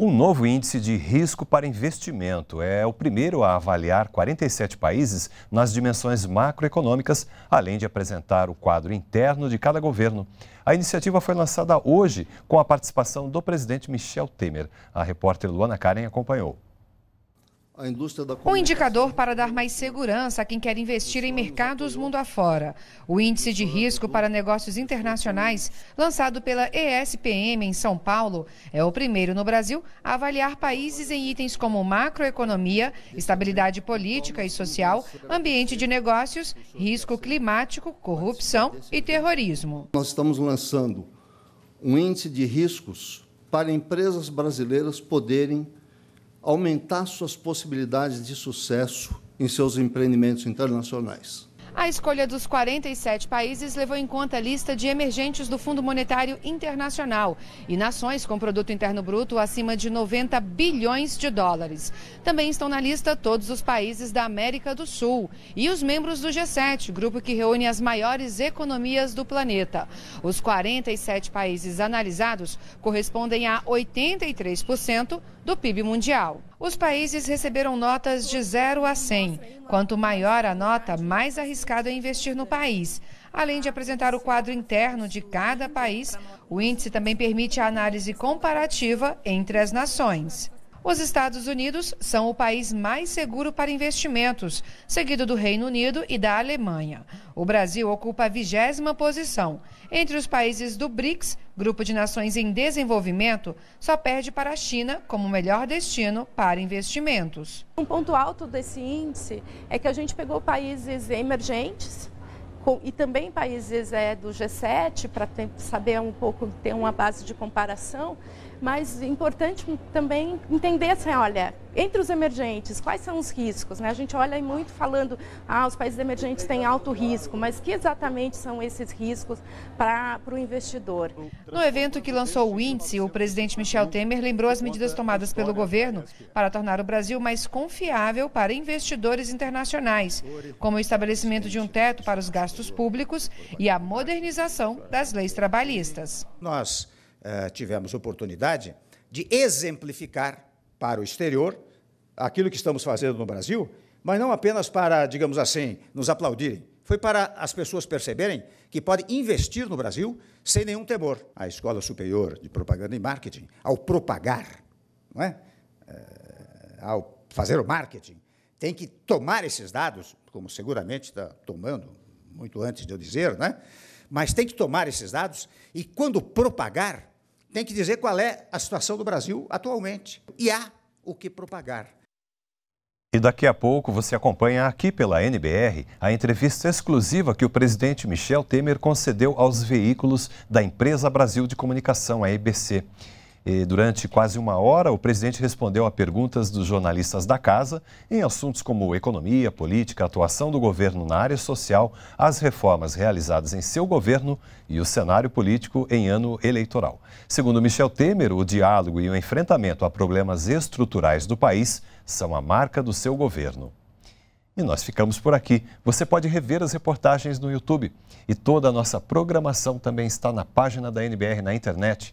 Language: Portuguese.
Um novo índice de risco para investimento é o primeiro a avaliar 47 países nas dimensões macroeconômicas, além de apresentar o quadro interno de cada governo. A iniciativa foi lançada hoje com a participação do presidente Michel Temer. A repórter Luana Karen acompanhou. Um indicador para dar mais segurança a quem quer investir em é mercados mundo afora. O Índice de é Risco para Negócios Internacionais, lançado pela ESPM em São Paulo, é o primeiro no Brasil a avaliar países em itens como macroeconomia, estabilidade política e social, ambiente de negócios, risco climático, corrupção e terrorismo. Nós estamos lançando um índice de riscos para empresas brasileiras poderem aumentar suas possibilidades de sucesso em seus empreendimentos internacionais. A escolha dos 47 países levou em conta a lista de emergentes do Fundo Monetário Internacional e nações com produto interno bruto acima de 90 bilhões de dólares. Também estão na lista todos os países da América do Sul e os membros do G7, grupo que reúne as maiores economias do planeta. Os 47 países analisados correspondem a 83% do PIB mundial. Os países receberam notas de 0 a 100. Quanto maior a nota, mais arriscado é investir no país. Além de apresentar o quadro interno de cada país, o índice também permite a análise comparativa entre as nações. Os Estados Unidos são o país mais seguro para investimentos, seguido do Reino Unido e da Alemanha. O Brasil ocupa a vigésima posição. Entre os países do BRICS, Grupo de Nações em Desenvolvimento, só perde para a China como melhor destino para investimentos. Um ponto alto desse índice é que a gente pegou países emergentes, e também países é, do G7, para saber um pouco, ter uma base de comparação, mas importante também entender assim, olha, entre os emergentes, quais são os riscos? Né? A gente olha muito falando, ah, os países emergentes têm alto risco, mas que exatamente são esses riscos para o investidor? No evento que lançou o índice, o presidente Michel Temer lembrou as medidas tomadas pelo governo para tornar o Brasil mais confiável para investidores internacionais, como o estabelecimento de um teto para os gastos públicos e a modernização das leis trabalhistas. Nós eh, tivemos oportunidade de exemplificar para o exterior aquilo que estamos fazendo no Brasil, mas não apenas para, digamos assim, nos aplaudirem. Foi para as pessoas perceberem que podem investir no Brasil sem nenhum temor. A Escola Superior de Propaganda e Marketing, ao propagar, não é? Eh, ao fazer o marketing, tem que tomar esses dados, como seguramente está tomando, muito antes de eu dizer, né? mas tem que tomar esses dados e, quando propagar, tem que dizer qual é a situação do Brasil atualmente. E há o que propagar. E daqui a pouco você acompanha aqui pela NBR a entrevista exclusiva que o presidente Michel Temer concedeu aos veículos da empresa Brasil de Comunicação, a EBC. E durante quase uma hora, o presidente respondeu a perguntas dos jornalistas da casa em assuntos como economia, política, atuação do governo na área social, as reformas realizadas em seu governo e o cenário político em ano eleitoral. Segundo Michel Temer, o diálogo e o enfrentamento a problemas estruturais do país são a marca do seu governo. E nós ficamos por aqui. Você pode rever as reportagens no YouTube. E toda a nossa programação também está na página da NBR na internet.